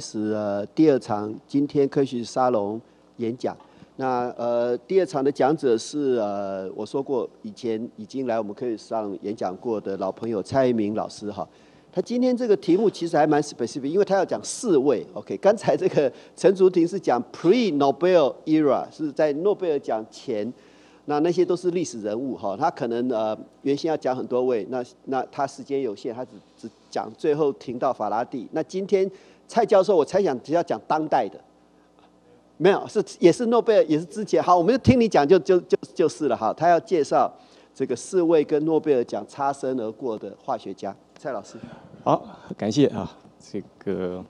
开始第二场今天科学沙龙演讲。那呃，第二场的讲者是呃，我说过以前已经来我们科学上演讲过的老朋友蔡一鸣老师哈。他今天这个题目其实还蛮 specific，因为他要讲四位。OK，刚才这个陈竹婷是讲 pre Nobel era，是在诺贝尔奖前，那那些都是历史人物哈。他可能呃原先要讲很多位，那那他时间有限，他只只讲最后停到法拉第。那今天。蔡教授，我猜想只要讲当代的，没有是也是诺贝尔也是之前好，我们就听你讲就就就就是了哈。他要介绍这个四位跟诺贝尔奖擦身而过的化学家，蔡老师。好，感谢啊，这个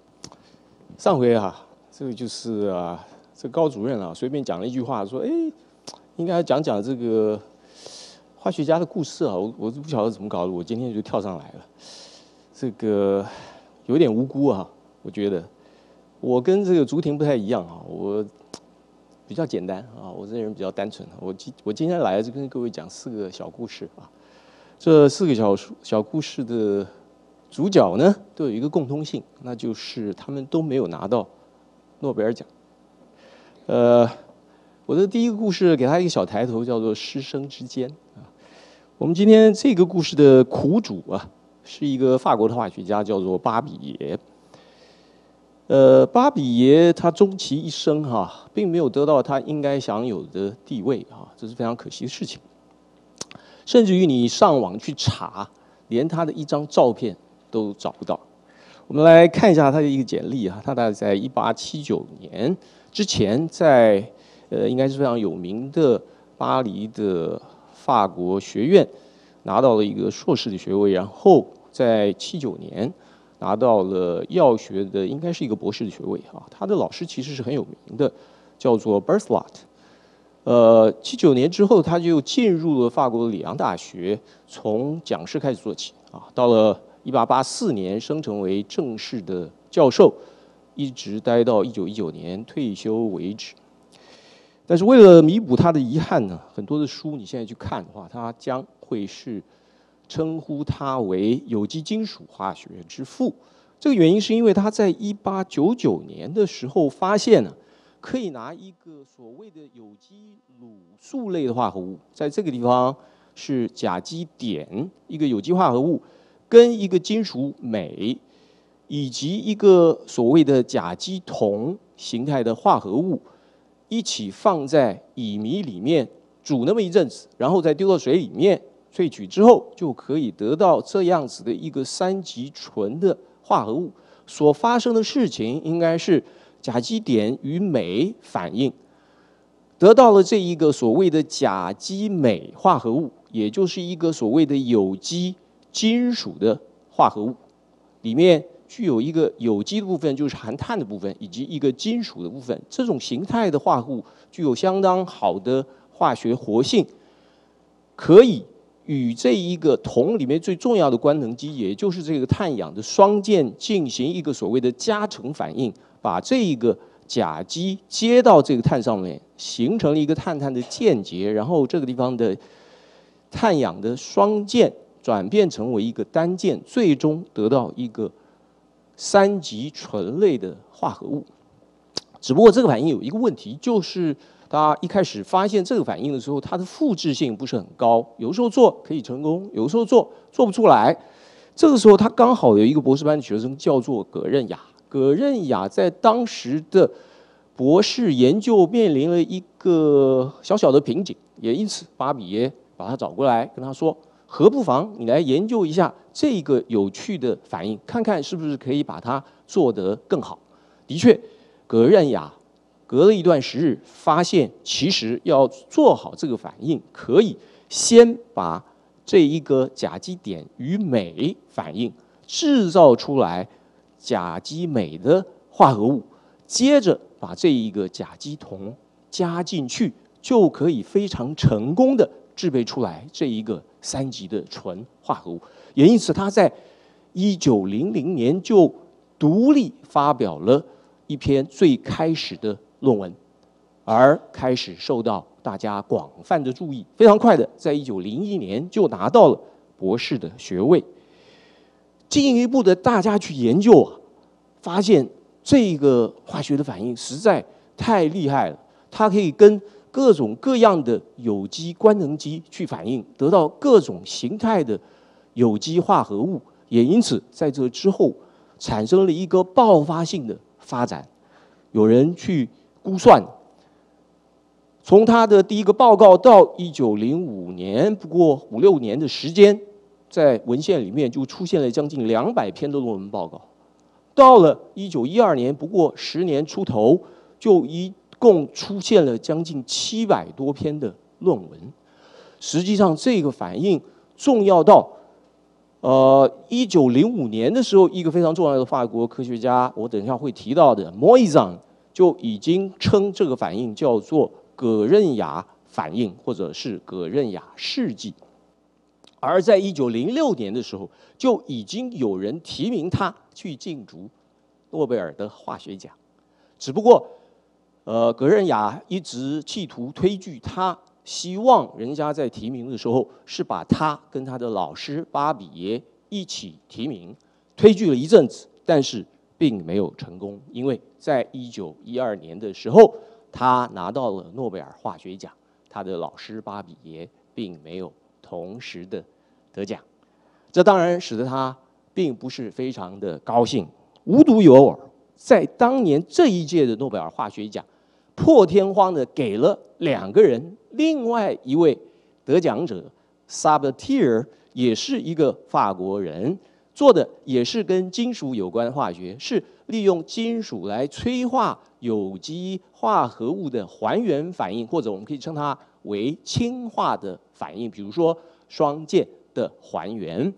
上回啊，这个就是啊，这高主任啊，随便讲了一句话说，哎，应该讲讲这个化学家的故事啊。我我都不晓得怎么搞的，我今天就跳上来了，这个有点无辜啊。我觉得我跟这个竹亭不太一样啊，我比较简单啊，我这人比较单纯。我今我今天来就跟各位讲四个小故事啊，这四个小书小故事的主角呢都有一个共通性，那就是他们都没有拿到诺贝尔奖。呃，我的第一个故事给他一个小抬头，叫做“师生之间”。啊，我们今天这个故事的苦主啊，是一个法国的化学家，叫做巴比。耶。呃，巴比耶他终其一生哈，并没有得到他应该享有的地位啊，这是非常可惜的事情。甚至于你上网去查，连他的一张照片都找不到。我们来看一下他的一个简历哈，他大概在1879年之前，在呃，应该是非常有名的巴黎的法国学院拿到了一个硕士的学位，然后在79年。拿到了药学的，应该是一个博士的学位啊。他的老师其实是很有名的，叫做 Berthelot。呃，七九年之后，他就进入了法国里昂大学，从讲师开始做起啊，到了一八八四年升成为正式的教授，一直待到一九一九年退休为止。但是为了弥补他的遗憾呢，很多的书你现在去看的话，他将会是。称呼他为有机金属化学之父，这个原因是因为他在一八九九年的时候发现了，可以拿一个所谓的有机卤素类的化合物，在这个地方是甲基碘，一个有机化合物，跟一个金属镁，以及一个所谓的甲基铜形态的化合物一起放在乙醚里面煮那么一阵子，然后再丢到水里面。萃取之后，就可以得到这样子的一个三级醇的化合物。所发生的事情应该是甲基碘与镁反应，得到了这一个所谓的甲基镁化合物，也就是一个所谓的有机金属的化合物。里面具有一个有机的部分，就是含碳的部分，以及一个金属的部分。这种形态的化合物具有相当好的化学活性，可以。与这一个铜里面最重要的官能基，也就是这个碳氧的双键，进行一个所谓的加成反应，把这一个甲基接到这个碳上面，形成了一个碳碳的键结，然后这个地方的碳氧的双键转变成为一个单键，最终得到一个三级醇类的化合物。只不过这个反应有一个问题，就是。他一开始发现这个反应的时候，它的复制性不是很高，有时候做可以成功，有时候做做不出来。这个时候，他刚好有一个博士班的学生叫做葛任雅，葛任雅在当时的博士研究面临了一个小小的瓶颈，也因此，巴比耶把他找过来，跟他说：“何不妨你来研究一下这个有趣的反应，看看是不是可以把它做得更好？”的确，葛任雅。隔了一段时日，发现其实要做好这个反应，可以先把这一个甲基碘与镁反应，制造出来甲基镁的化合物，接着把这一个甲基酮加进去，就可以非常成功的制备出来这一个三级的醇化合物。也因此，他在一九零零年就独立发表了一篇最开始的。论文，而开始受到大家广泛的注意，非常快的，在一九零一年就拿到了博士的学位。进一步的，大家去研究啊，发现这个化学的反应实在太厉害了，它可以跟各种各样的有机官能基去反应，得到各种形态的有机化合物，也因此在这之后产生了一个爆发性的发展。有人去。估算，从他的第一个报告到一九零五年，不过五六年的时间，在文献里面就出现了将近两百篇的论文报告。到了一九一二年，不过十年出头，就一共出现了将近七百多篇的论文。实际上，这个反应重要到，呃，一九零五年的时候，一个非常重要的法国科学家，我等一下会提到的 m o i s a n 就已经称这个反应叫做葛任雅反应，或者是葛任雅试剂。而在1906年的时候，就已经有人提名他去竞逐诺贝尔的化学奖，只不过，呃，葛任雅一直企图推拒他，希望人家在提名的时候是把他跟他的老师巴比耶一起提名，推拒了一阵子，但是。并没有成功，因为在一九一二年的时候，他拿到了诺贝尔化学奖，他的老师巴比耶并没有同时的得奖，这当然使得他并不是非常的高兴。无独有偶，在当年这一届的诺贝尔化学奖，破天荒的给了两个人，另外一位得奖者 Sabatier 也是一个法国人。做的也是跟金属有关的化学，是利用金属来催化有机化合物的还原反应，或者我们可以称它为氢化的反应。比如说双键的还原，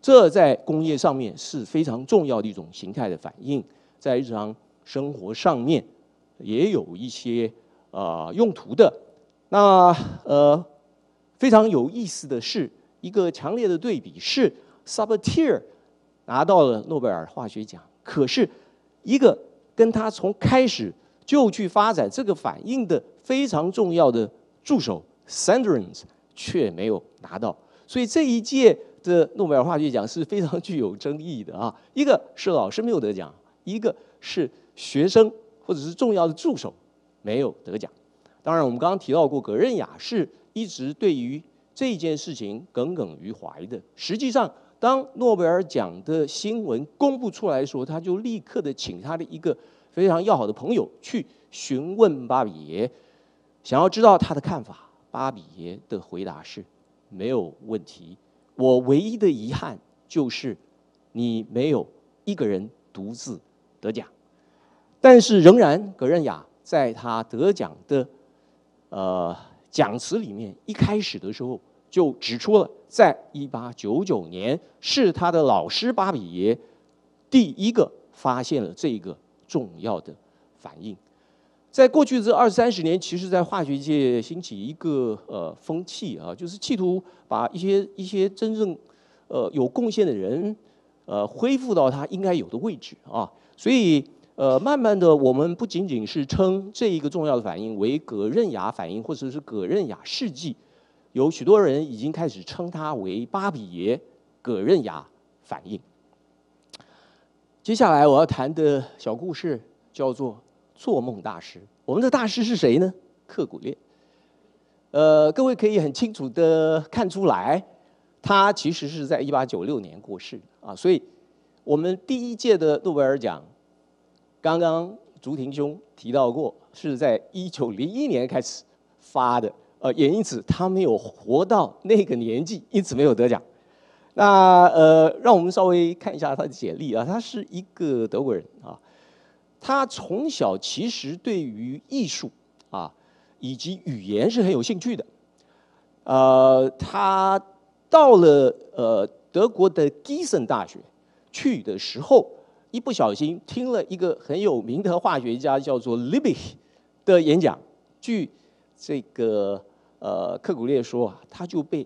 这在工业上面是非常重要的一种形态的反应，在日常生活上面也有一些呃用途的。那呃，非常有意思的是，一个强烈的对比是 s u b a t i e r 拿到了诺贝尔化学奖，可是一个跟他从开始就去发展这个反应的非常重要的助手 s a n d r i n n 却没有拿到，所以这一届的诺贝尔化学奖是非常具有争议的啊！一个是老师没有得奖，一个是学生或者是重要的助手没有得奖。当然，我们刚刚提到过，格任雅是一直对于这件事情耿耿于怀的。实际上。当诺贝尔奖的新闻公布出来的时候，他就立刻的请他的一个非常要好的朋友去询问巴比耶，想要知道他的看法。巴比耶的回答是没有问题，我唯一的遗憾就是你没有一个人独自得奖。但是仍然，格任雅在他得奖的呃奖词里面，一开始的时候。就指出了，在一八九九年是他的老师巴比耶第一个发现了这个重要的反应。在过去这二三十年，其实，在化学界兴起一个呃风气啊，就是企图把一些一些真正呃有贡献的人呃恢复到他应该有的位置啊。所以呃，慢慢的，我们不仅仅是称这一个重要的反应为葛认雅反应，或者是葛认雅试剂。有许多人已经开始称他为“巴比耶葛任雅”反应。接下来我要谈的小故事叫做《做梦大师》。我们的大师是谁呢？克古列。呃，各位可以很清楚的看出来，他其实是在一八九六年过世啊。所以，我们第一届的诺贝尔奖，刚刚竹庭兄提到过，是在一九零一年开始发的。呃，也因此他没有活到那个年纪，因此没有得奖。那呃，让我们稍微看一下他的简历啊，他是一个德国人啊。他从小其实对于艺术啊以及语言是很有兴趣的。呃，他到了呃德国的基森大学去的时候，一不小心听了一个很有名的化学家叫做 Liebig 的演讲，据这个。呃，克古列说啊，他就被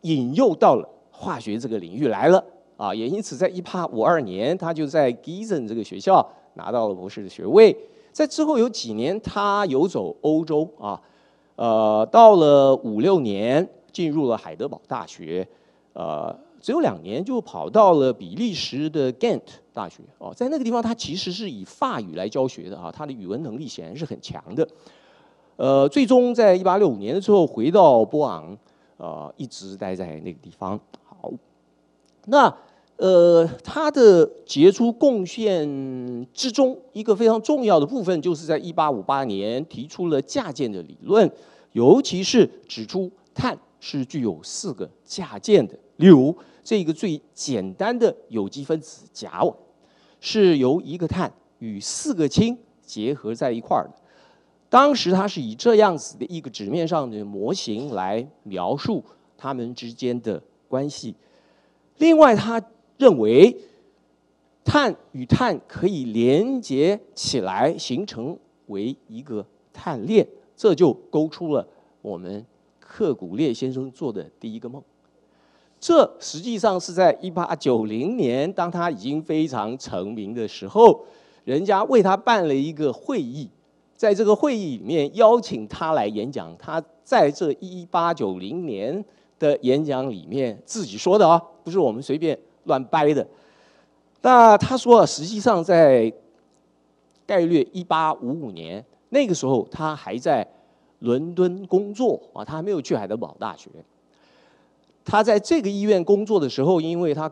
引诱到了化学这个领域来了啊，也因此在一八五二年，他就在 Gisen 这个学校拿到了博士的学位。在之后有几年，他游走欧洲啊，呃，到了五六年进入了海德堡大学，呃，只有两年就跑到了比利时的 Gent 大学哦，在那个地方，他其实是以法语来教学的啊，他的语文能力显然是很强的。呃，最终在1865年的时候回到波昂，呃，一直待在那个地方。好，那呃，他的杰出贡献之中，一个非常重要的部分，就是在1858年提出了价键的理论，尤其是指出碳是具有四个价键的。例如，这个最简单的有机分子甲烷，是由一个碳与四个氢结合在一块儿的。当时他是以这样子的一个纸面上的模型来描述他们之间的关系。另外，他认为碳与碳可以连接起来，形成为一个碳链，这就勾出了我们克古列先生做的第一个梦。这实际上是在1890年，当他已经非常成名的时候，人家为他办了一个会议。在这个会议里面邀请他来演讲，他在这一八九零年的演讲里面自己说的啊，不是我们随便乱掰的。那他说，实际上在概率一八五五年那个时候，他还在伦敦工作啊，他还没有去海德堡大学。他在这个医院工作的时候，因为他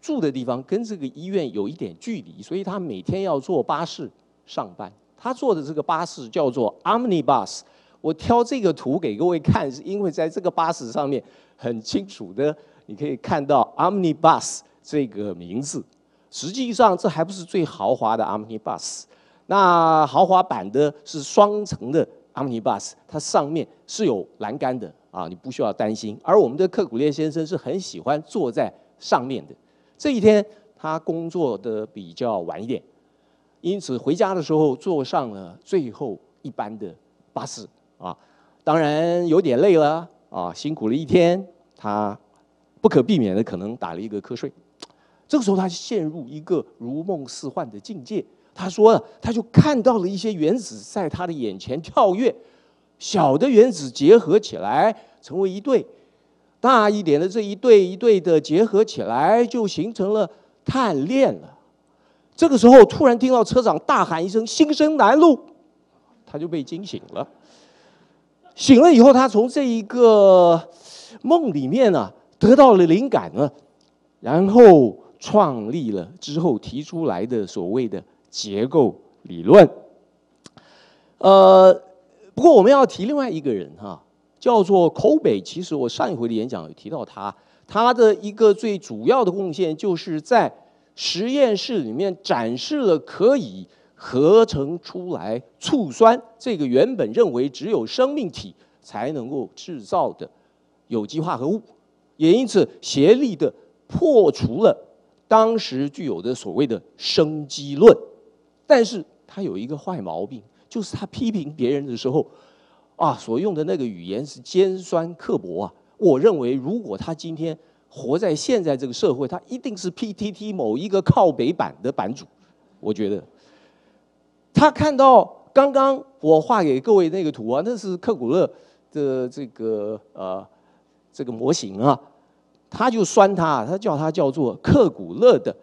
住的地方跟这个医院有一点距离，所以他每天要坐巴士上班。他坐的这个巴士叫做 Omni Bus，我挑这个图给各位看，是因为在这个巴士上面很清楚的，你可以看到 Omni Bus 这个名字。实际上，这还不是最豪华的 Omni Bus，那豪华版的是双层的 Omni Bus，它上面是有栏杆的啊，你不需要担心。而我们的克古列先生是很喜欢坐在上面的，这一天他工作的比较晚一点。因此，回家的时候坐上了最后一班的巴士啊，当然有点累了啊，辛苦了一天，他不可避免的可能打了一个瞌睡。这个时候，他陷入一个如梦似幻的境界。他说，了，他就看到了一些原子在他的眼前跳跃，小的原子结合起来成为一对，大一点的这一对一对的结合起来就形成了碳链了。这个时候，突然听到车长大喊一声“新生南路”，他就被惊醒了。醒了以后，他从这一个梦里面呢，得到了灵感呢，然后创立了之后提出来的所谓的结构理论。呃，不过我们要提另外一个人哈，叫做口北。其实我上一回的演讲有提到他，他的一个最主要的贡献就是在。实验室里面展示了可以合成出来醋酸，这个原本认为只有生命体才能够制造的有机化合物，也因此协力的破除了当时具有的所谓的生机论。但是他有一个坏毛病，就是他批评别人的时候啊，所用的那个语言是尖酸刻薄啊。我认为如果他今天。活在现在这个社会，他一定是 PTT 某一个靠北版的版主，我觉得。他看到刚刚我画给各位那个图啊，那是克古勒的这个呃这个模型啊，他就酸他，他叫他叫做克古勒的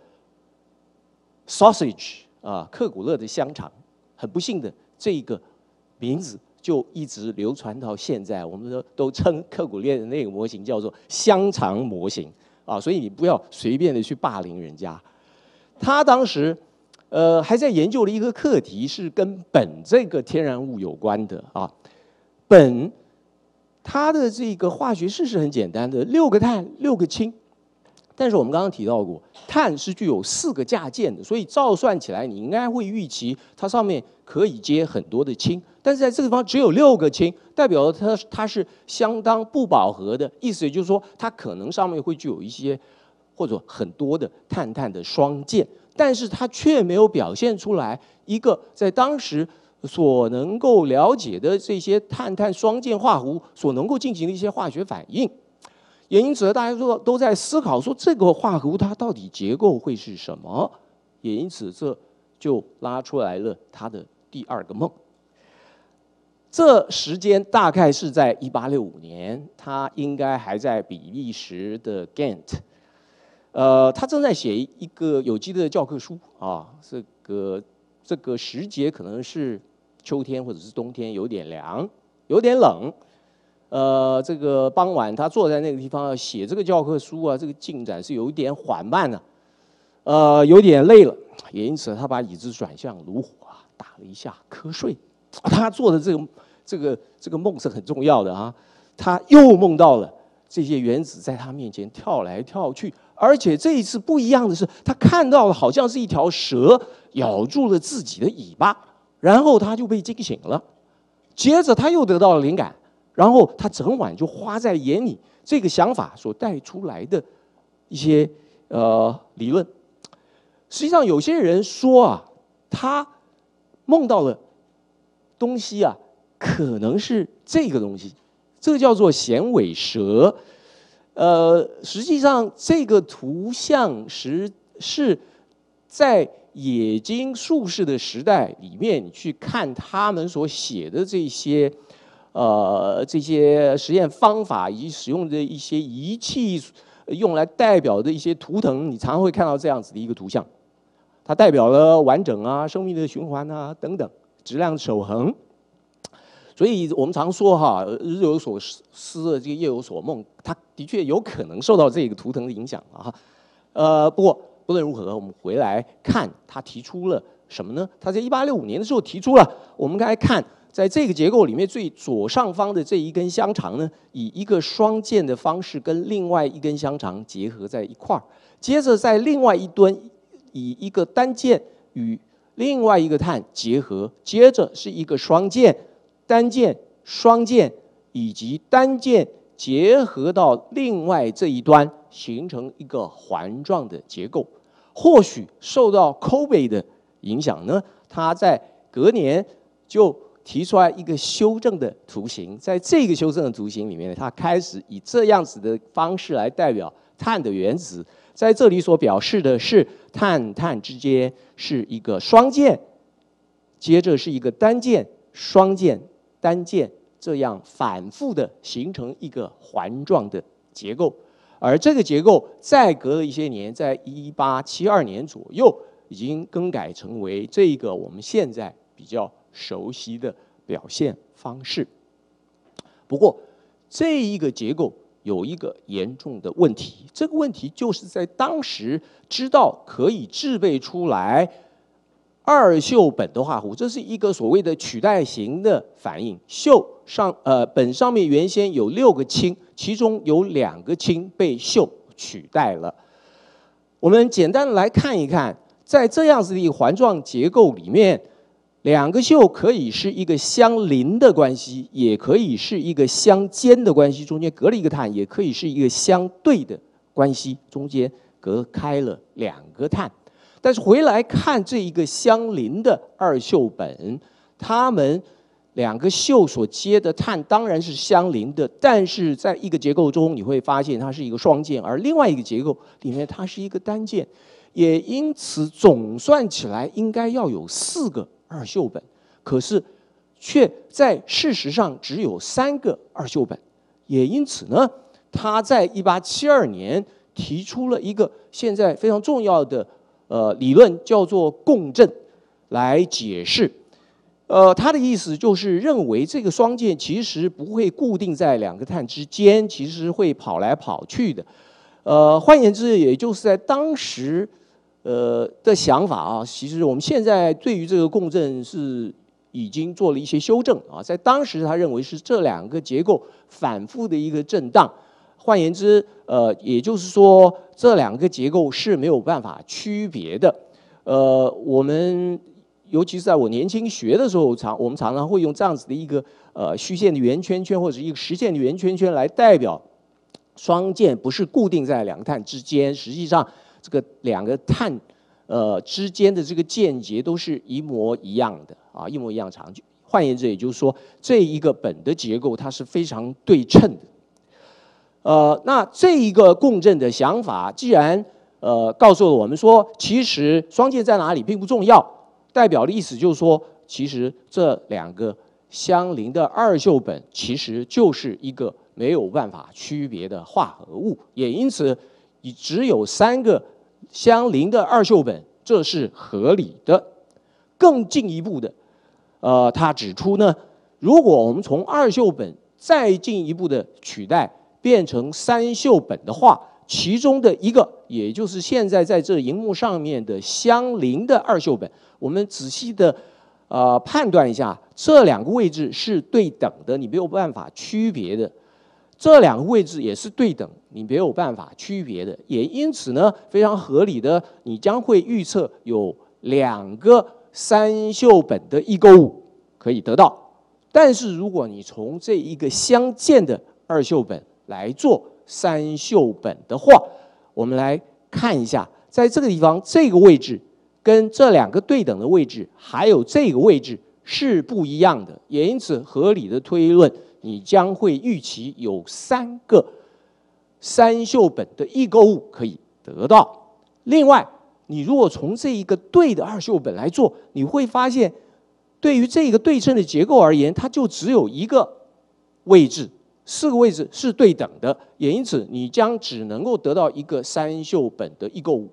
sausage 啊，克古勒的香肠。很不幸的，这一个名字。就一直流传到现在，我们都都称刻骨列的那个模型叫做香肠模型啊，所以你不要随便的去霸凌人家。他当时呃还在研究的一个课题是跟苯这个天然物有关的啊。苯它的这个化学式是很简单的，六个碳六个氢。但是我们刚刚提到过，碳是具有四个价键的，所以照算起来你应该会预期它上面可以接很多的氢。但是在这个地方只有六个氢，代表了它它是相当不饱和的。意思也就是说，它可能上面会具有一些或者很多的碳碳的双键，但是它却没有表现出来一个在当时所能够了解的这些碳碳双键化合物所能够进行的一些化学反应。也因此，大家说都在思考说这个化合物它到底结构会是什么？也因此，这就拉出来了它的第二个梦。这时间大概是在1865年，他应该还在比利时的 Gent，呃，他正在写一个有机的教科书啊，这个这个时节可能是秋天或者是冬天，有点凉，有点冷，呃，这个傍晚他坐在那个地方写这个教科书啊，这个进展是有一点缓慢的，呃，有点累了，也因此他把椅子转向炉火啊，打了一下瞌睡。他做的这个、这个、这个梦是很重要的啊！他又梦到了这些原子在他面前跳来跳去，而且这一次不一样的是，他看到了好像是一条蛇咬住了自己的尾巴，然后他就被惊醒了。接着他又得到了灵感，然后他整晚就花在眼里这个想法所带出来的一些呃理论。实际上，有些人说啊，他梦到了。东西啊，可能是这个东西，这叫做衔尾蛇。呃，实际上这个图像实是在冶金术士的时代里面去看他们所写的这些，呃，这些实验方法以及使用的一些仪器，用来代表的一些图腾，你常常会看到这样子的一个图像，它代表了完整啊、生命的循环啊等等。质量守恒，所以我们常说哈，日有所思的这个夜有所梦，他的确有可能受到这个图腾的影响啊。呃，不过不论如何，我们回来看他提出了什么呢？他在一八六五年的时候提出了，我们刚才看，在这个结构里面最左上方的这一根香肠呢，以一个双键的方式跟另外一根香肠结合在一块儿，接着在另外一端以一个单键与。另外一个碳结合，接着是一个双键、单键、双键以及单键结合到另外这一端，形成一个环状的结构。或许受到 Kobe 的影响呢，他在隔年就提出来一个修正的图形。在这个修正的图形里面，他开始以这样子的方式来代表碳的原子，在这里所表示的是。碳碳之间是一个双键，接着是一个单键，双键单键这样反复的形成一个环状的结构，而这个结构再隔了一些年，在一八七二年左右已经更改成为这个我们现在比较熟悉的表现方式。不过这一个结构。有一个严重的问题，这个问题就是在当时知道可以制备出来二溴苯的化合物，这是一个所谓的取代型的反应。溴上呃，苯上面原先有六个氢，其中有两个氢被溴取代了。我们简单来看一看，在这样子的环状结构里面。两个溴可以是一个相邻的关系，也可以是一个相间的关系，中间隔了一个碳；也可以是一个相对的关系，中间隔开了两个碳。但是回来看这一个相邻的二溴苯，它们两个溴所接的碳当然是相邻的，但是在一个结构中你会发现它是一个双键，而另外一个结构里面它是一个单键，也因此总算起来应该要有四个。二溴苯，可是却在事实上只有三个二溴苯，也因此呢，他在一八七二年提出了一个现在非常重要的呃理论，叫做共振，来解释。呃，他的意思就是认为这个双键其实不会固定在两个碳之间，其实会跑来跑去的。呃，换言之，也就是在当时。呃的想法啊，其实我们现在对于这个共振是已经做了一些修正啊，在当时他认为是这两个结构反复的一个震荡，换言之，呃，也就是说这两个结构是没有办法区别的。呃，我们尤其是在我年轻学的时候，常我们常常会用这样子的一个呃虚线的圆圈圈或者一个实线的圆圈圈来代表双键不是固定在两个碳之间，实际上。这个两个碳，呃之间的这个间接都是一模一样的啊，一模一样长。换言之，也就是说，这一个苯的结构它是非常对称的。呃，那这一个共振的想法，既然呃告诉了我们说，其实双键在哪里并不重要，代表的意思就是说，其实这两个相邻的二溴苯其实就是一个没有办法区别的化合物，也因此你只有三个。相邻的二溴苯，这是合理的。更进一步的，呃，他指出呢，如果我们从二溴苯再进一步的取代，变成三溴苯的话，其中的一个，也就是现在在这荧幕上面的相邻的二溴苯，我们仔细的呃判断一下，这两个位置是对等的，你没有办法区别的。这两个位置也是对等，你没有办法区别的，也因此呢，非常合理的，你将会预测有两个三溴苯的异构物可以得到。但是如果你从这一个相间的二溴苯来做三溴苯的话，我们来看一下，在这个地方这个位置跟这两个对等的位置还有这个位置是不一样的，也因此合理的推论。你将会预期有三个三溴苯的异构物可以得到。另外，你如果从这一个对的二溴苯来做，你会发现，对于这个对称的结构而言，它就只有一个位置，四个位置是对等的，也因此你将只能够得到一个三溴苯的异构物。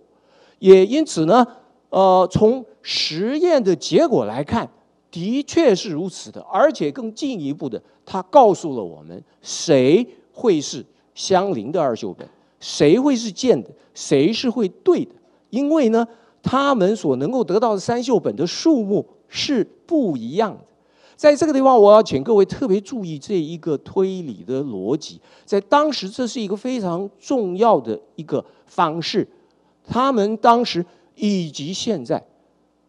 也因此呢，呃，从实验的结果来看。的确是如此的，而且更进一步的，他告诉了我们谁会是相邻的二溴苯，谁会是建的，谁是会对的。因为呢，他们所能够得到的三溴苯的数目是不一样的。在这个地方，我要请各位特别注意这一个推理的逻辑。在当时，这是一个非常重要的一个方式。他们当时以及现在。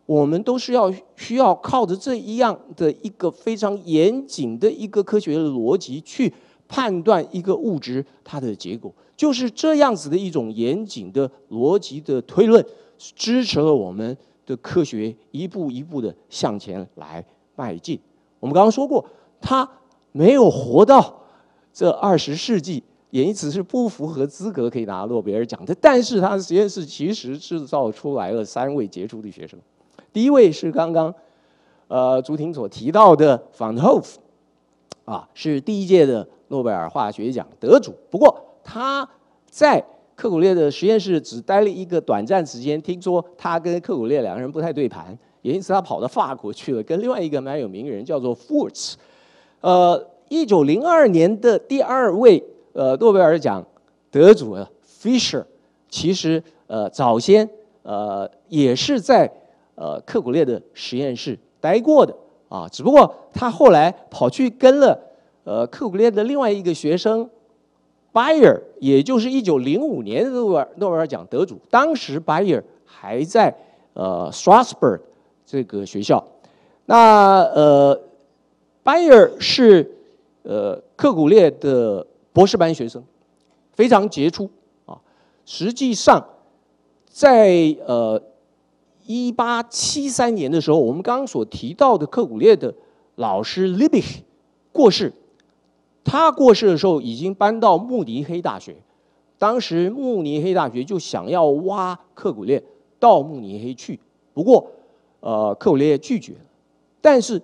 我们都是要需要靠着这一样的一个非常严谨的一个科学的逻辑去判断一个物质它的结果，就是这样子的一种严谨的逻辑的推论，支持了我们的科学一步一步的向前来迈进。我们刚刚说过，他没有活到这二十世纪，也此是不符合资格可以拿诺贝尔奖的，但是他的实验室其实制造出来了三位杰出的学生。第一位是刚刚，呃，朱婷所提到的 Fondhof，啊，是第一届的诺贝尔化学奖得主。不过他在克鲁列的实验室只待了一个短暂时间，听说他跟克鲁列两个人不太对盘，也因此他跑到法国去了，跟另外一个蛮有名的人叫做 Forts。呃，一九零二年的第二位呃诺贝尔奖得主 Fisher，其实呃早先呃也是在。呃，克古列的实验室待过的啊，只不过他后来跑去跟了呃克古列的另外一个学生，Bayer，也就是一九零五年的诺诺贝尔奖得主，当时 Bayer 还在呃 Strasbourg 这个学校，那呃，Bayer 是呃克古列的博士班学生，非常杰出啊，实际上在呃。一八七三年的时候，我们刚刚所提到的克古列的老师 l i b i g 过世，他过世的时候已经搬到慕尼黑大学，当时慕尼黑大学就想要挖克古列到慕尼黑去，不过，呃，克古列拒绝了，但是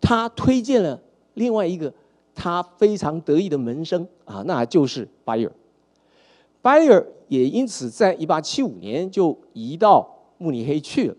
他推荐了另外一个他非常得意的门生啊，那就是 Bayer，Bayer 也因此在一八七五年就移到。慕尼黑去了。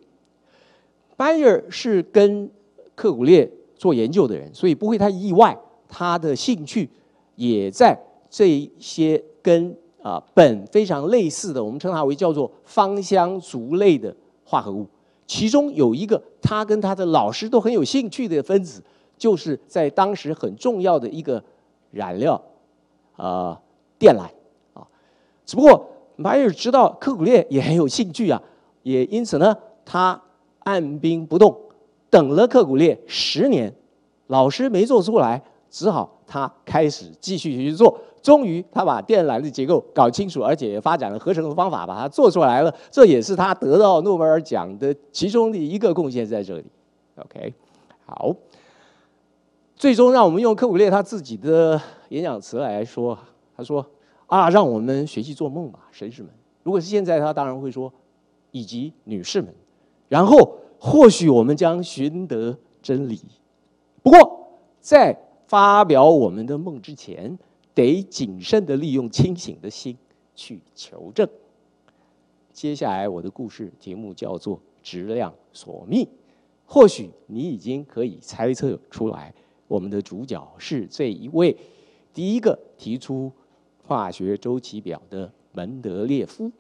拜尔是跟克古列做研究的人，所以不会太意外，他的兴趣也在这些跟啊苯非常类似的，我们称它为叫做芳香族类的化合物。其中有一个他跟他的老师都很有兴趣的分子，就是在当时很重要的一个染料，啊，电缆啊。只不过迈尔知道克古列也很有兴趣啊。也因此呢，他按兵不动，等了克古列十年，老师没做出来，只好他开始继续去做。终于，他把电缆的结构搞清楚，而且发展了合成的方法，把它做出来了。这也是他得到诺贝尔奖的其中的一个贡献在这里。OK，好，最终让我们用克古列他自己的演讲词来说，他说：“啊，让我们学习做梦吧，绅士们！如果是现在他当然会说。”以及女士们，然后或许我们将寻得真理。不过，在发表我们的梦之前，得谨慎的利用清醒的心去求证。接下来我的故事题目叫做《质量索命》。或许你已经可以猜测出来，我们的主角是这一位第一个提出化学周期表的门德列夫。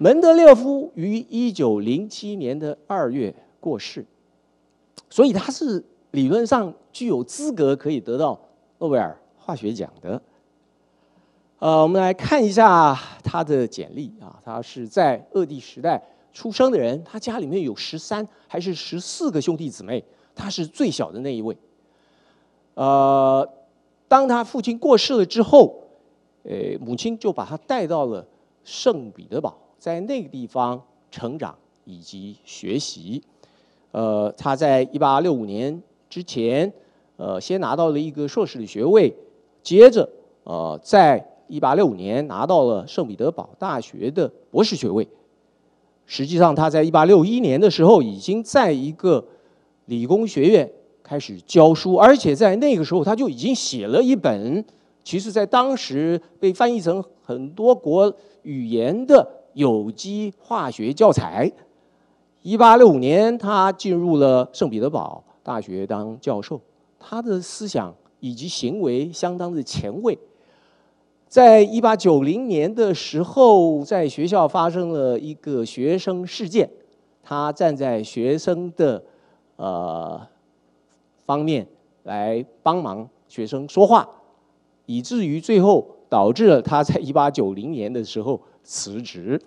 门德列夫于一九零七年的二月过世，所以他是理论上具有资格可以得到诺贝尔化学奖的。呃，我们来看一下他的简历啊。他是在帝时代出生的人，他家里面有十三还是十四个兄弟姊妹，他是最小的那一位。呃，当他父亲过世了之后，呃，母亲就把他带到了圣彼得堡。在那个地方成长以及学习，呃，他在一八六五年之前，呃，先拿到了一个硕士的学位，接着，呃，在一八六五年拿到了圣彼得堡大学的博士学位。实际上，他在一八六一年的时候已经在一个理工学院开始教书，而且在那个时候他就已经写了一本，其实在当时被翻译成很多国语言的。有机化学教材。一八六五年，他进入了圣彼得堡大学当教授。他的思想以及行为相当的前卫。在一八九零年的时候，在学校发生了一个学生事件，他站在学生的呃方面来帮忙学生说话，以至于最后导致了他在一八九零年的时候。辞职，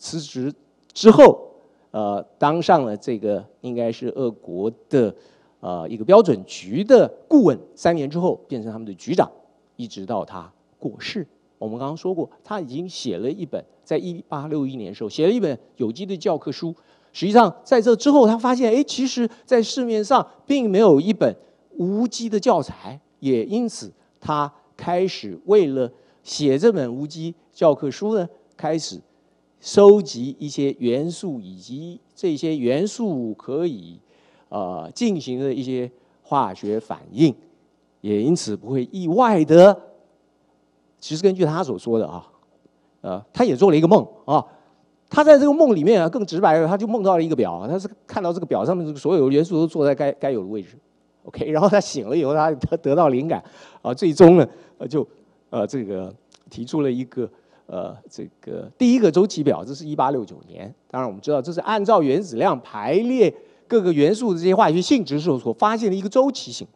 辞职之后，呃，当上了这个应该是俄国的，呃，一个标准局的顾问。三年之后，变成他们的局长，一直到他过世。我们刚刚说过，他已经写了一本，在一八六一年的时候写了一本有机的教科书。实际上在这之后，他发现，哎，其实在市面上并没有一本无机的教材，也因此他开始为了写这本无机教科书呢。开始收集一些元素，以及这些元素可以呃进行的一些化学反应，也因此不会意外的。其实根据他所说的啊，呃，他也做了一个梦啊，他在这个梦里面啊更直白，的，他就梦到了一个表，他是看到这个表上面这个所有元素都坐在该该有的位置，OK。然后他醒了以后，他得得到灵感，啊，最终呢呃就呃这个提出了一个。呃，这个第一个周期表，这是一八六九年。当然，我们知道这是按照原子量排列各个元素的这些化学性质时候所发现的一个周期性。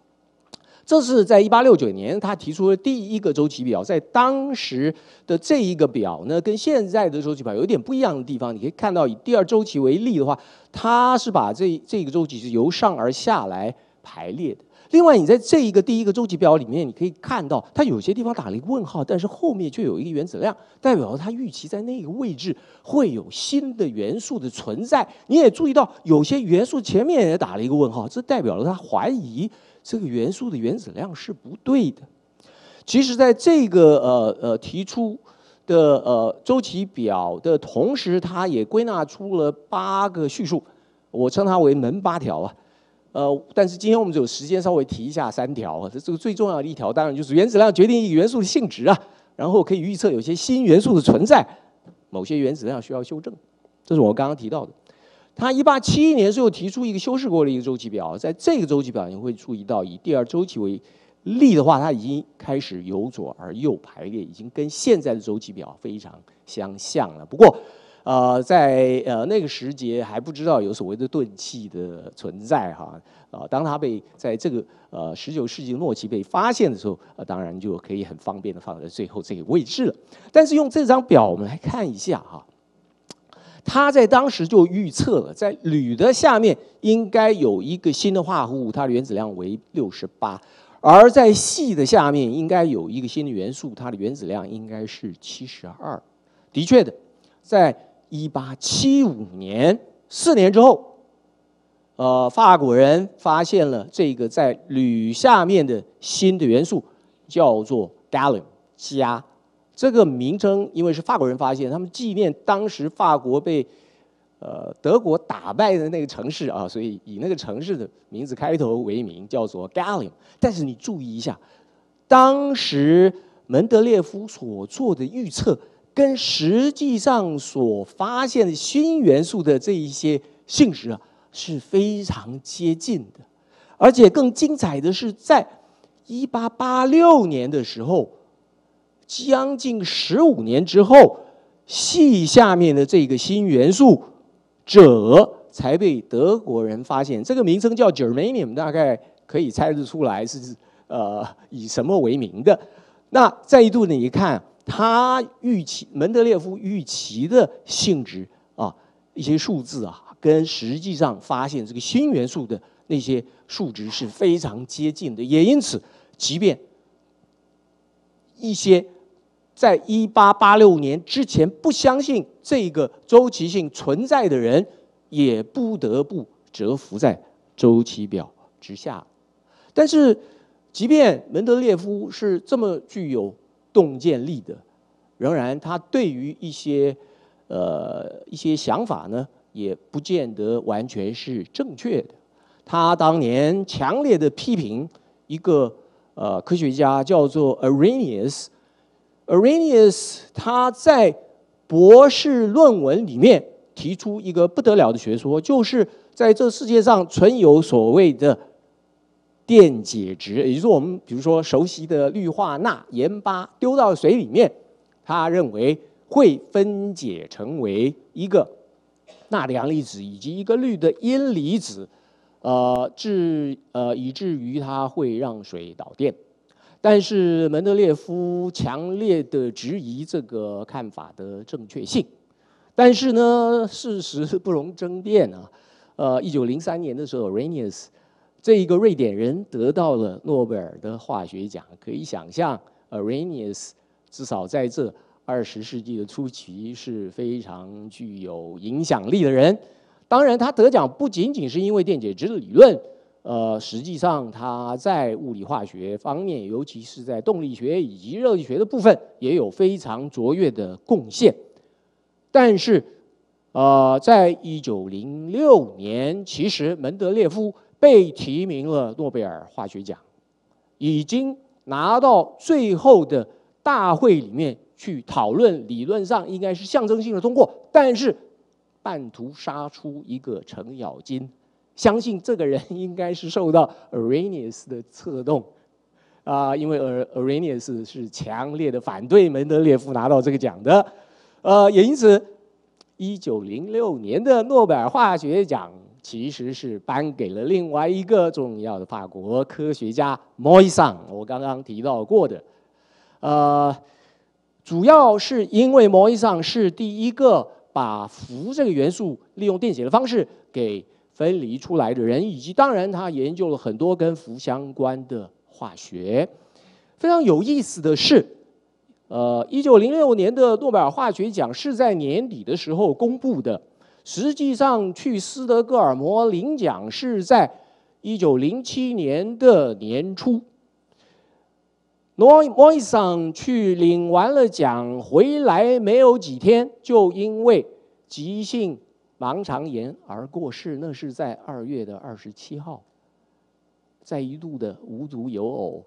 这是在一八六九年他提出的第一个周期表，在当时的这一个表呢，跟现在的周期表有点不一样的地方。你可以看到，以第二周期为例的话，它是把这这个周期是由上而下来排列的。另外，你在这一个第一个周期表里面，你可以看到它有些地方打了一个问号，但是后面却有一个原子量，代表了它预期在那个位置会有新的元素的存在。你也注意到有些元素前面也打了一个问号，这代表了它怀疑这个元素的原子量是不对的。其实，在这个呃呃提出的呃周期表的同时，它也归纳出了八个叙述，我称它为门八条啊。呃，但是今天我们有时间稍微提一下三条啊。这这个最重要的一条，当然就是原子量决定一个元素的性质啊。然后可以预测有些新元素的存在，某些原子量需要修正，这是我们刚刚提到的。他一八七一年时候提出一个修饰过的一个周期表，在这个周期表你会注意到以第二周期为例的话，它已经开始由左而右排列，已经跟现在的周期表非常相像了。不过，呃，在呃那个时节还不知道有所谓的钝器的存在哈。啊，当它被在这个呃十九世纪末期被发现的时候，呃，当然就可以很方便的放在最后这个位置了。但是用这张表我们来看一下哈，他在当时就预测了，在铝的下面应该有一个新的化合物，它的原子量为六十八；而在细的下面应该有一个新的元素，它的原子量应该是七十二。的确的，在一八七五年，四年之后，呃，法国人发现了这个在铝下面的新的元素，叫做 gallium 加。这个名称因为是法国人发现，他们纪念当时法国被，呃，德国打败的那个城市啊，所以以那个城市的名字开头为名，叫做 gallium。但是你注意一下，当时门德列夫所做的预测。跟实际上所发现的新元素的这一些性质啊是非常接近的，而且更精彩的是，在一八八六年的时候，将近十五年之后，系下面的这个新元素者才被德国人发现，这个名称叫 Germanium，大概可以猜得出来是呃以什么为名的。那再一度你一看。他预期门德列夫预期的性质啊，一些数字啊，跟实际上发现这个新元素的那些数值是非常接近的，也因此，即便一些在一八八六年之前不相信这个周期性存在的人，也不得不折服在周期表之下。但是，即便门德列夫是这么具有。洞见力的，仍然他对于一些呃一些想法呢，也不见得完全是正确的。他当年强烈的批评一个呃科学家叫做 Arrhenius，Arrhenius 他在博士论文里面提出一个不得了的学说，就是在这世界上存有所谓的。电解质，也就是我们比如说熟悉的氯化钠盐巴丢到水里面，他认为会分解成为一个钠的阳离子以及一个氯的阴离子，呃，至呃以至于它会让水导电。但是门德列夫强烈的质疑这个看法的正确性。但是呢，事实不容争辩啊。呃，一九零三年的时候，Reigns。这一个瑞典人得到了诺贝尔的化学奖，可以想象，Arrhenius 至少在这二十世纪的初期是非常具有影响力的人。当然，他得奖不仅仅是因为电解质理论，呃，实际上他在物理化学方面，尤其是在动力学以及热力学的部分，也有非常卓越的贡献。但是，呃，在一九零六年，其实门德列夫被提名了诺贝尔化学奖，已经拿到最后的大会里面去讨论，理论上应该是象征性的通过，但是半途杀出一个程咬金，相信这个人应该是受到 Arrhenius 的策动，啊，因为 Arrhenius 是强烈的反对门德列夫拿到这个奖的，呃，也因此1906年的诺贝尔化学奖。其实是颁给了另外一个重要的法国科学家莫伊桑，我刚刚提到过的。呃，主要是因为莫伊桑是第一个把氟这个元素利用电解的方式给分离出来的人，以及当然他研究了很多跟氟相关的化学。非常有意思的是，呃，一九零六年的诺贝尔化学奖是在年底的时候公布的。实际上去斯德哥尔摩领奖是在1907年的年初。诺伊桑去领完了奖回来没有几天，就因为急性盲肠炎而过世。那是在二月的二十七号。在一度的无独有偶，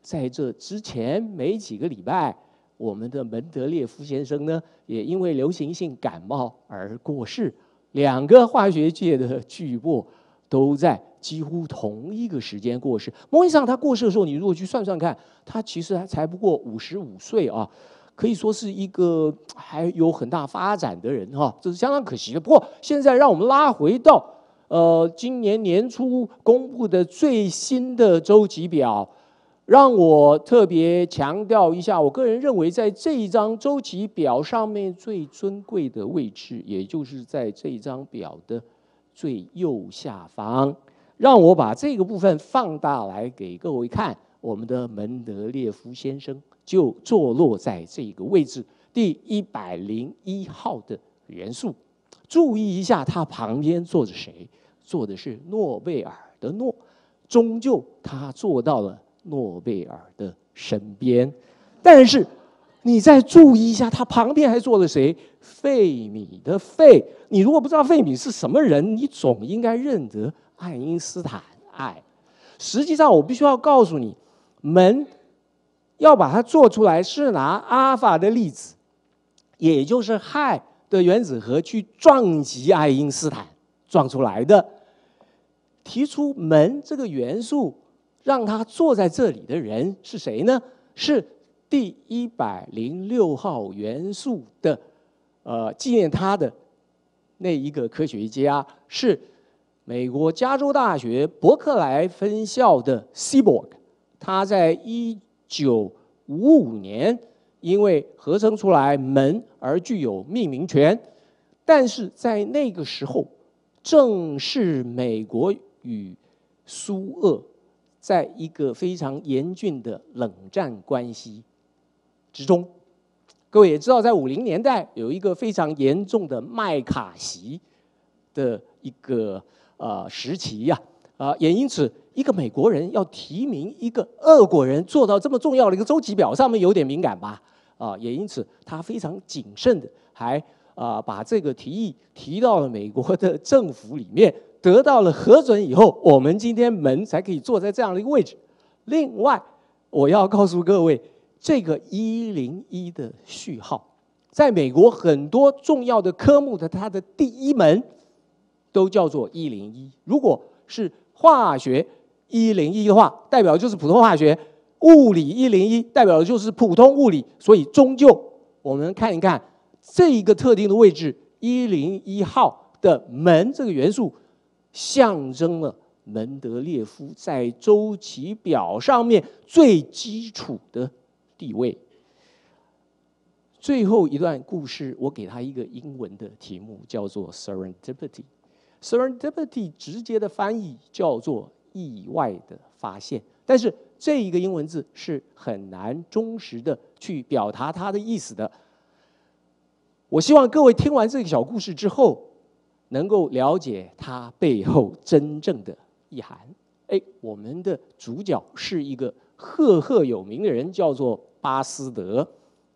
在这之前没几个礼拜。我们的门德列夫先生呢，也因为流行性感冒而过世。两个化学界的巨擘都在几乎同一个时间过世。莫里上他过世的时候，你如果去算算看，他其实才不过五十五岁啊，可以说是一个还有很大发展的人哈，这是相当可惜的。不过现在让我们拉回到呃，今年年初公布的最新的周期表。让我特别强调一下，我个人认为，在这一张周期表上面最尊贵的位置，也就是在这一张表的最右下方。让我把这个部分放大来给各位看，我们的门德列夫先生就坐落在这个位置，第一百零一号的元素。注意一下，他旁边坐着谁？坐的是诺贝尔的诺。终究，他做到了。诺贝尔的身边，但是你再注意一下，他旁边还坐了谁？费米的费，你如果不知道费米是什么人，你总应该认得爱因斯坦爱。实际上，我必须要告诉你，门要把它做出来，是拿阿尔法的粒子，也就是氦的原子核去撞击爱因斯坦撞出来的，提出门这个元素。让他坐在这里的人是谁呢？是第一百零六号元素的，呃，纪念他的那一个科学家，是美国加州大学伯克莱分校的 Seaborg，他在一九五五年因为合成出来门而具有命名权，但是在那个时候，正是美国与苏俄。在一个非常严峻的冷战关系之中，各位也知道，在五零年代有一个非常严重的麦卡锡的一个呃时期呀，啊，也因此一个美国人要提名一个俄国人做到这么重要的一个周期表上面有点敏感吧，啊，也因此他非常谨慎的，还啊把这个提议提到了美国的政府里面。得到了核准以后，我们今天门才可以坐在这样的一个位置。另外，我要告诉各位，这个一零一的序号，在美国很多重要的科目的它的第一门，都叫做一零一。如果是化学一零一的话，代表就是普通化学；物理一零一代表的就是普通物理。所以，终究我们看一看这一个特定的位置一零一号的门这个元素。象征了门德列夫在周期表上面最基础的地位。最后一段故事，我给他一个英文的题目，叫做 “serendipity”。“serendipity” 直接的翻译叫做“意外的发现”，但是这一个英文字是很难忠实的去表达它的意思的。我希望各位听完这个小故事之后。能够了解他背后真正的意涵。哎，我们的主角是一个赫赫有名的人，叫做巴斯德。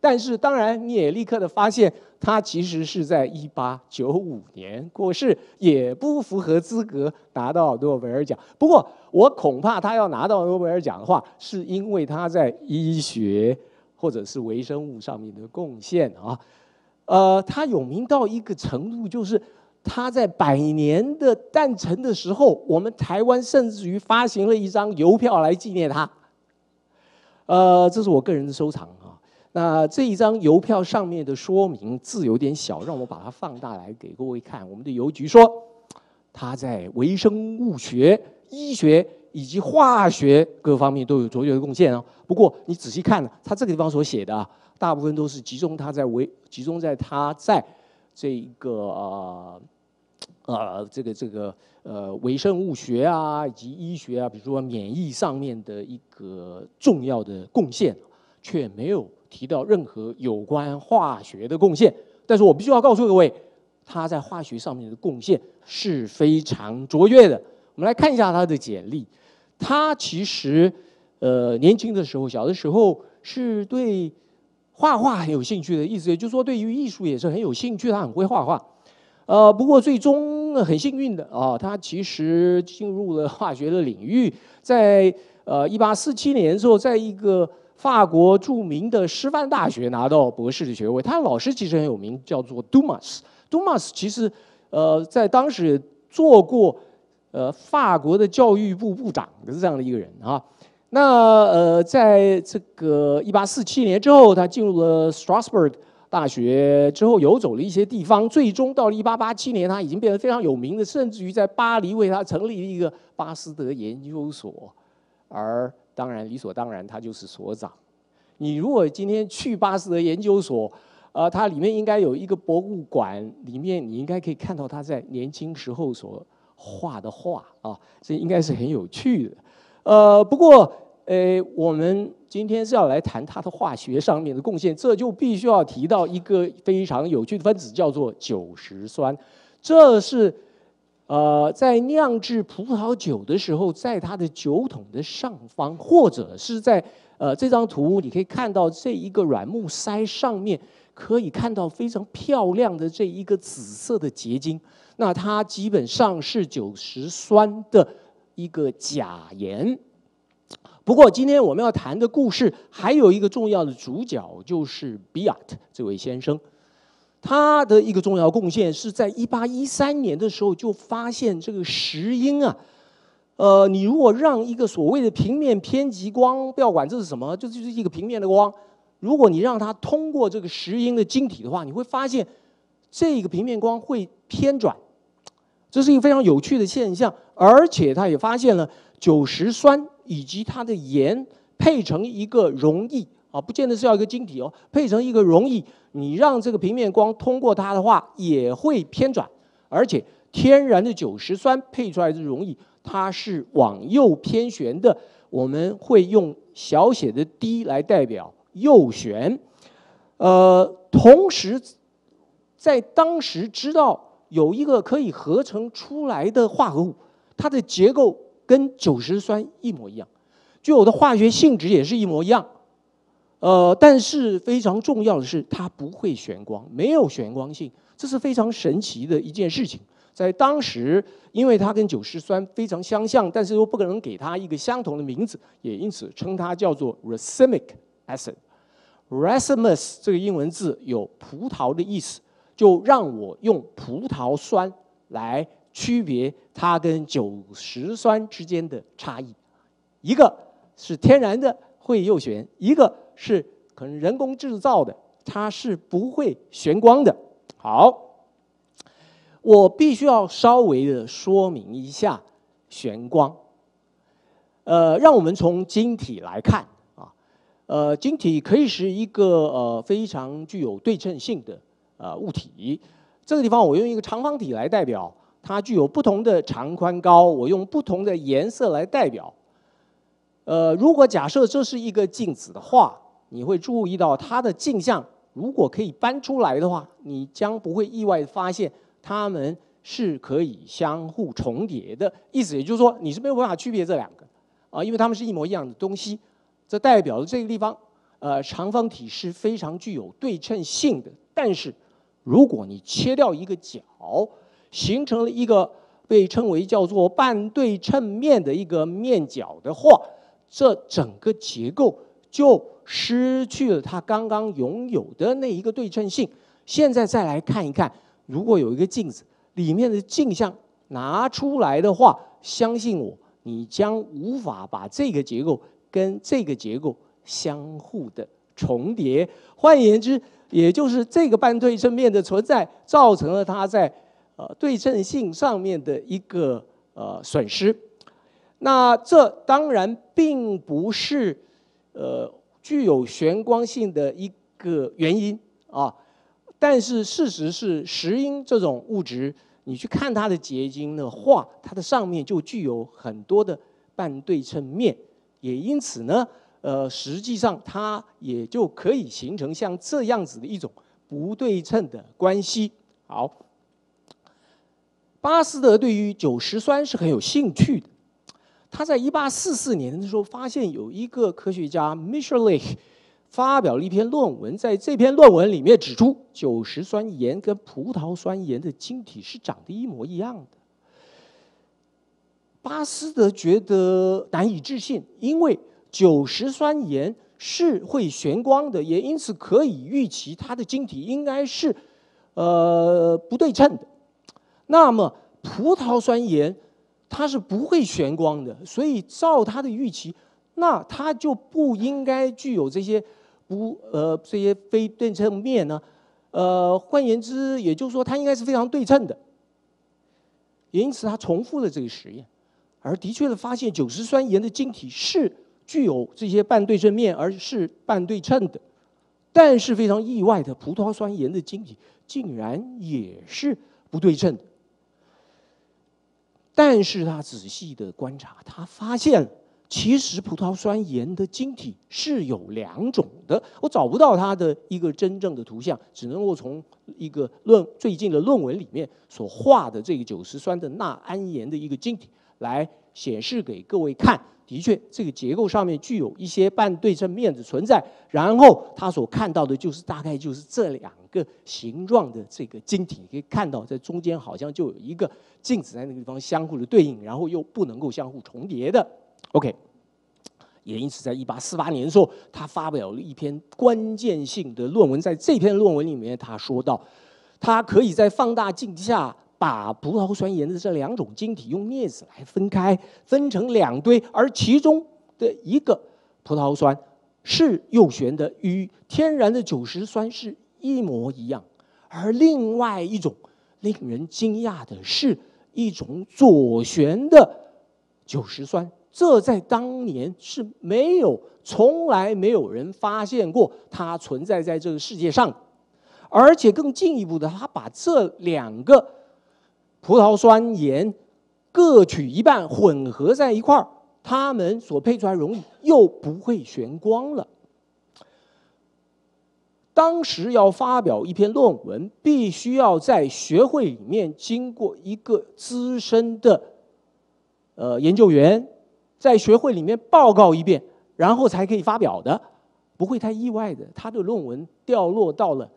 但是，当然你也立刻的发现，他其实是在一八九五年过世，也不符合资格拿到诺贝尔奖。不过，我恐怕他要拿到诺贝尔奖的话，是因为他在医学或者是微生物上面的贡献啊。呃，他有名到一个程度，就是。他在百年的诞辰的时候，我们台湾甚至于发行了一张邮票来纪念他。呃，这是我个人的收藏啊。那这一张邮票上面的说明字有点小，让我把它放大来给各位看。我们的邮局说，他在微生物学、医学以及化学各方面都有卓越的贡献哦。不过你仔细看，他这个地方所写的，大部分都是集中他在为，集中在他在这个。啊，这个这个呃，微生物学啊，以及医学啊，比如说免疫上面的一个重要的贡献，却没有提到任何有关化学的贡献。但是我必须要告诉各位，他在化学上面的贡献是非常卓越的。我们来看一下他的简历。他其实，呃，年轻的时候，小的时候是对画画很有兴趣的，意思也就是说，对于艺术也是很有兴趣，他很会画画。呃，不过最终很幸运的啊，他其实进入了化学的领域，在呃1847年的时候，在一个法国著名的师范大学拿到博士的学位。他老师其实很有名，叫做 Dumas。Dumas 其实，呃，在当时做过呃法国的教育部部长的这样的一个人啊。那呃，在这个1847年之后，他进入了 Strasbourg。大学之后游走了一些地方，最终到了一八八七年，他已经变得非常有名的，甚至于在巴黎为他成立一个巴斯德研究所，而当然理所当然，他就是所长。你如果今天去巴斯德研究所，呃，它里面应该有一个博物馆，里面你应该可以看到他在年轻时候所画的画啊，这应该是很有趣的。呃，不过呃，我们。今天是要来谈它的化学上面的贡献，这就必须要提到一个非常有趣的分子，叫做酒石酸。这是呃，在酿制葡萄酒的时候，在它的酒桶的上方，或者是在呃这张图，你可以看到这一个软木塞上面可以看到非常漂亮的这一个紫色的结晶。那它基本上是酒石酸的一个钾盐。不过今天我们要谈的故事还有一个重要的主角，就是比奥特这位先生。他的一个重要贡献是在1813年的时候就发现这个石英啊，呃，你如果让一个所谓的平面偏极光，不要管这是什么，这就是一个平面的光。如果你让它通过这个石英的晶体的话，你会发现这个平面光会偏转，这是一个非常有趣的现象。而且他也发现了酒石酸。以及它的盐配成一个溶液啊，不见得是要一个晶体哦。配成一个溶液，你让这个平面光通过它的话，也会偏转。而且天然的酒石酸配出来的溶液，它是往右偏旋的。我们会用小写的 d 来代表右旋。呃，同时在当时知道有一个可以合成出来的化合物，它的结构。跟酒石酸一模一样，就有的化学性质也是一模一样，呃，但是非常重要的是它不会眩光，没有眩光性，这是非常神奇的一件事情。在当时，因为它跟酒石酸非常相像，但是又不可能给它一个相同的名字，也因此称它叫做 r a c i m i c Acid。r a c i m u s 这个英文字有葡萄的意思，就让我用葡萄酸来。区别它跟酒石酸之间的差异，一个是天然的会右旋，一个是可能人工制造的，它是不会旋光的。好，我必须要稍微的说明一下旋光，呃，让我们从晶体来看啊，呃，晶体可以是一个呃非常具有对称性的呃物体，这个地方我用一个长方体来代表。它具有不同的长宽高，我用不同的颜色来代表。呃，如果假设这是一个镜子的话，你会注意到它的镜像。如果可以搬出来的话，你将不会意外发现它们是可以相互重叠的。意思也就是说，你是没有办法区别这两个啊，因为它们是一模一样的东西。这代表了这个地方，呃，长方体是非常具有对称性的。但是，如果你切掉一个角，形成了一个被称为叫做半对称面的一个面角的话，这整个结构就失去了它刚刚拥有的那一个对称性。现在再来看一看，如果有一个镜子里面的镜像拿出来的话，相信我，你将无法把这个结构跟这个结构相互的重叠。换言之，也就是这个半对称面的存在造成了它在。呃，对称性上面的一个呃损失，那这当然并不是呃具有玄光性的一个原因啊。但是事实是，石英这种物质，你去看它的结晶的话，它的上面就具有很多的半对称面，也因此呢，呃，实际上它也就可以形成像这样子的一种不对称的关系。好。巴斯德对于酒石酸是很有兴趣的。他在1844年的时候发现有一个科学家 Michelet 发表了一篇论文，在这篇论文里面指出，酒石酸盐跟葡萄酸盐的晶体是长得一模一样的。巴斯德觉得难以置信，因为酒石酸盐是会旋光的，也因此可以预期它的晶体应该是，呃，不对称的。那么葡萄酸盐它是不会旋光的，所以照它的预期，那它就不应该具有这些不呃这些非对称面呢。呃，换言之，也就是说它应该是非常对称的。因此他重复了这个实验，而的确是发现酒石酸盐的晶体是具有这些半对称面，而是半对称的。但是非常意外的，葡萄酸盐的晶体竟然也是不对称的。但是他仔细的观察，他发现其实葡萄酸盐的晶体是有两种的。我找不到它的一个真正的图像，只能够从一个论最近的论文里面所画的这个酒石酸的钠氨盐的一个晶体来显示给各位看。的确，这个结构上面具有一些半对称面的存在。然后他所看到的就是大概就是这两个形状的这个晶体，可以看到在中间好像就有一个镜子在那个地方相互的对应，然后又不能够相互重叠的。OK，也因此在1848年的时候，他发表了一篇关键性的论文。在这篇论文里面，他说到，他可以在放大镜下。把葡萄酸盐的这两种晶体用镊子来分开，分成两堆，而其中的一个葡萄酸是右旋的，与天然的酒石酸是一模一样；而另外一种令人惊讶的是一种左旋的酒石酸，这在当年是没有，从来没有人发现过它存在在这个世界上。而且更进一步的，他把这两个。葡萄酸盐各取一半混合在一块儿，它们所配出来溶液又不会悬光了。当时要发表一篇论文，必须要在学会里面经过一个资深的呃研究员在学会里面报告一遍，然后才可以发表的，不会太意外的。他的论文掉落到了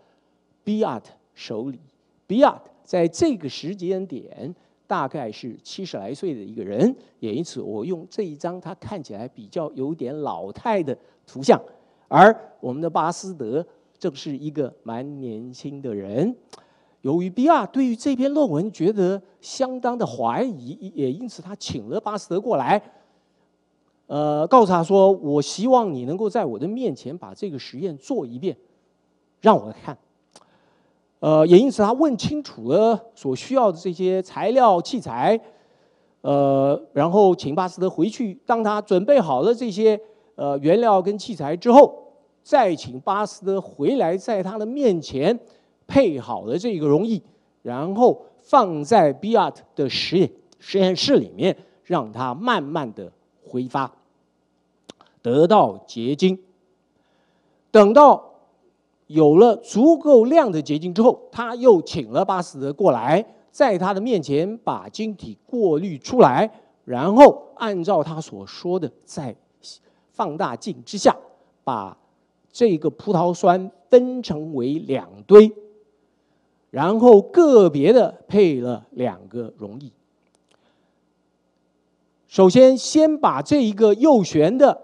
b e a t 手里 b e a t 在这个时间点，大概是七十来岁的一个人，也因此我用这一张他看起来比较有点老态的图像，而我们的巴斯德正是一个蛮年轻的人。由于 B 亚对于这篇论文觉得相当的怀疑，也因此他请了巴斯德过来，呃，告诉他说：“我希望你能够在我的面前把这个实验做一遍，让我看。”呃，也因此他问清楚了所需要的这些材料器材，呃，然后请巴斯德回去。当他准备好了这些呃原料跟器材之后，再请巴斯德回来，在他的面前配好了这个溶液，然后放在比奥特的实验实验室里面，让它慢慢的挥发，得到结晶。等到。有了足够量的结晶之后，他又请了巴斯德过来，在他的面前把晶体过滤出来，然后按照他所说的，在放大镜之下，把这个葡萄酸分成为两堆，然后个别的配了两个溶液。首先先把这一个右旋的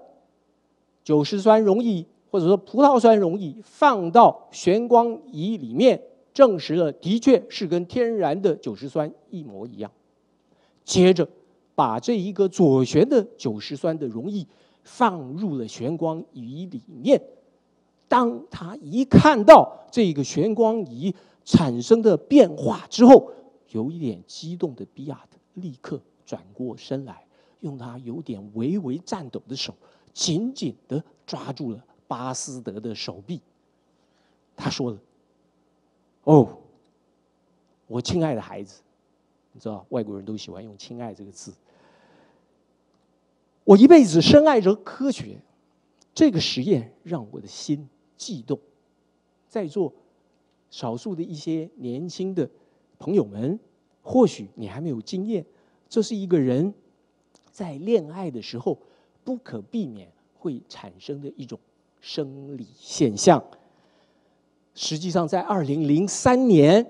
酒石酸溶液。或者说，葡萄酸溶液放到旋光仪里面，证实了的确是跟天然的酒石酸一模一样。接着，把这一个左旋的酒石酸的溶液放入了旋光仪里面。当他一看到这个旋光仪产生的变化之后，有一点激动的比亚特立刻转过身来，用他有点微微颤抖的手紧紧地抓住了。巴斯德的手臂，他说的：“哦，我亲爱的孩子，你知道，外国人都喜欢用‘亲爱’这个字。我一辈子深爱着科学，这个实验让我的心悸动。在座少数的一些年轻的朋友们，或许你还没有经验，这是一个人在恋爱的时候不可避免会产生的一种。”生理现象。实际上，在二零零三年，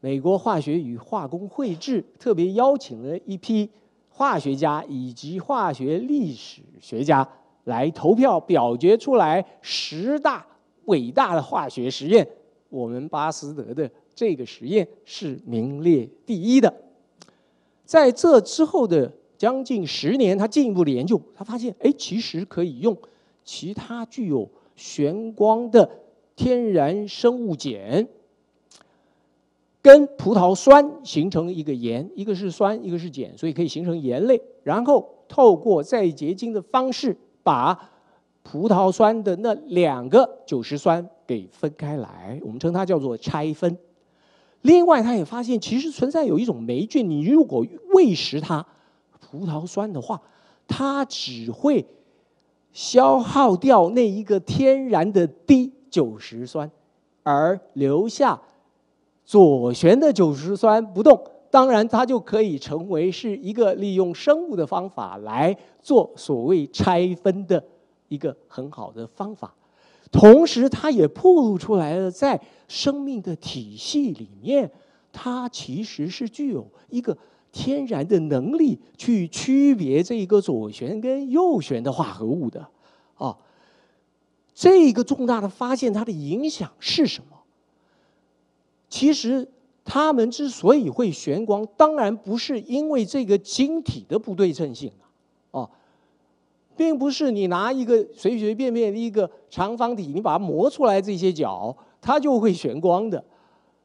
美国化学与化工会制特别邀请了一批化学家以及化学历史学家来投票表决出来十大伟大的化学实验。我们巴斯德的这个实验是名列第一的。在这之后的将近十年，他进一步的研究，他发现，哎，其实可以用。其他具有旋光的天然生物碱，跟葡萄酸形成一个盐，一个是酸，一个是碱，所以可以形成盐类。然后透过再结晶的方式，把葡萄酸的那两个酒石酸给分开来，我们称它叫做拆分。另外，他也发现其实存在有一种霉菌，你如果喂食它葡萄酸的话，它只会。消耗掉那一个天然的低酒石酸，而留下左旋的酒石酸不动，当然它就可以成为是一个利用生物的方法来做所谓拆分的一个很好的方法，同时它也暴露出来了，在生命的体系里面，它其实是具有一个。天然的能力去区别这一个左旋跟右旋的化合物的，啊，这一个重大的发现它的影响是什么？其实他们之所以会旋光，当然不是因为这个晶体的不对称性啊，并不是你拿一个随随便便的一个长方体，你把它磨出来这些角，它就会旋光的。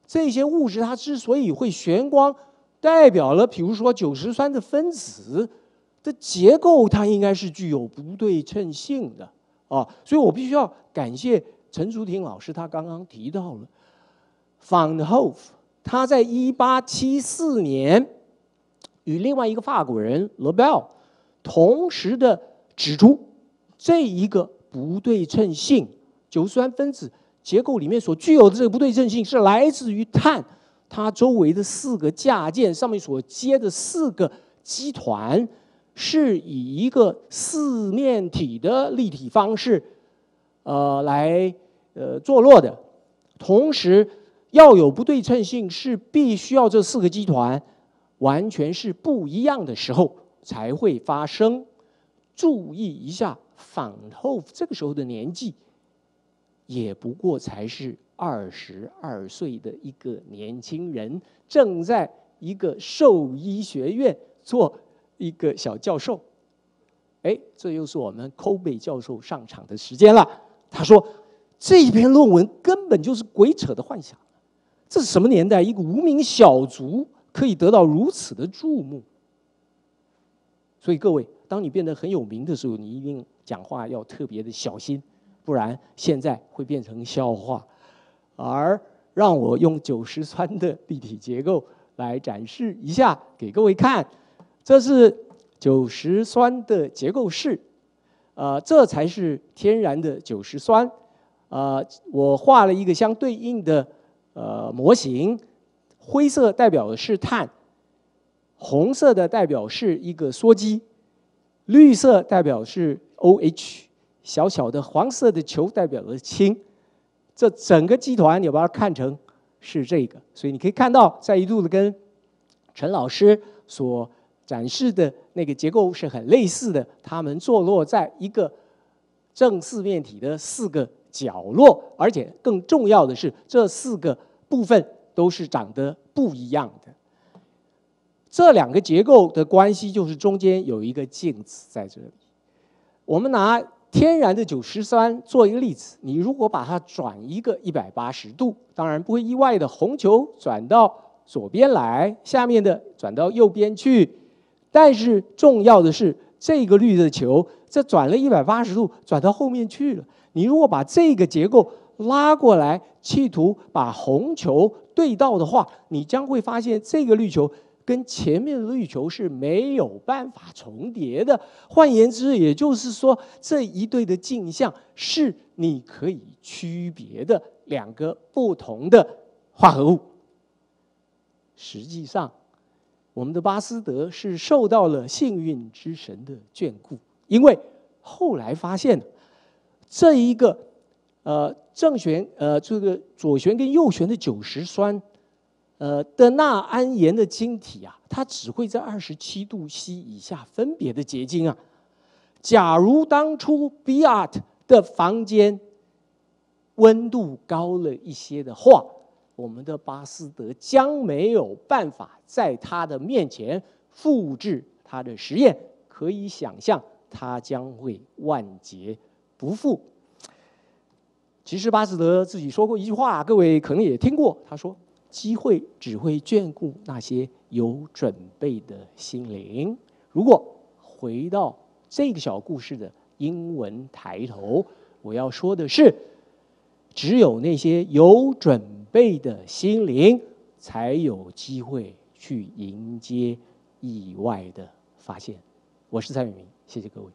这些物质它之所以会旋光。代表了，比如说，酒石酸的分子的结构，它应该是具有不对称性的啊。所以我必须要感谢陈竺婷老师，他刚刚提到了 f o n d h o f 他在一八七四年与另外一个法国人 Lebel 同时的指出，这一个不对称性，酒石酸分子结构里面所具有的这个不对称性，是来自于碳。它周围的四个架件上面所接的四个基团是以一个四面体的立体方式，呃，来呃坐落的。同时要有不对称性，是必须要这四个基团完全是不一样的时候才会发生。注意一下反后这个时候的年纪。也不过才是二十二岁的一个年轻人，正在一个兽医学院做一个小教授。哎，这又是我们 Kobe 教授上场的时间了。他说：“这一篇论文根本就是鬼扯的幻想。这是什么年代？一个无名小卒可以得到如此的注目？所以各位，当你变得很有名的时候，你一定讲话要特别的小心。”不然现在会变成笑话，而让我用九石酸的立体结构来展示一下给各位看，这是九石酸的结构式，呃，这才是天然的九石酸，呃，我画了一个相对应的呃模型，灰色代表的是碳，红色的代表是一个羧基，绿色代表是 O H。小小的黄色的球代表了氢，这整个集团你把它看成是这个，所以你可以看到，在一路的跟陈老师所展示的那个结构是很类似的。它们坐落在一个正四面体的四个角落，而且更重要的是，这四个部分都是长得不一样的。这两个结构的关系就是中间有一个镜子在这里，我们拿。天然的九十三做一个例子，你如果把它转一个一百八十度，当然不会意外的，红球转到左边来，下面的转到右边去。但是重要的是，这个绿色球这转了一百八十度，转到后面去了。你如果把这个结构拉过来，企图把红球对到的话，你将会发现这个绿球。跟前面的绿球是没有办法重叠的。换言之，也就是说，这一对的镜像是你可以区别的两个不同的化合物。实际上，我们的巴斯德是受到了幸运之神的眷顾，因为后来发现这一个呃正弦呃这个左旋跟右旋的九十酸。呃，的钠氨盐的晶体啊，它只会在二十七度 C 以下分别的结晶啊。假如当初 Beart 的房间温度高了一些的话，我们的巴斯德将没有办法在他的面前复制他的实验，可以想象他将会万劫不复。其实巴斯德自己说过一句话，各位可能也听过，他说。机会只会眷顾那些有准备的心灵。如果回到这个小故事的英文抬头，我要说的是，只有那些有准备的心灵才有机会去迎接意外的发现。我是蔡永明，谢谢各位。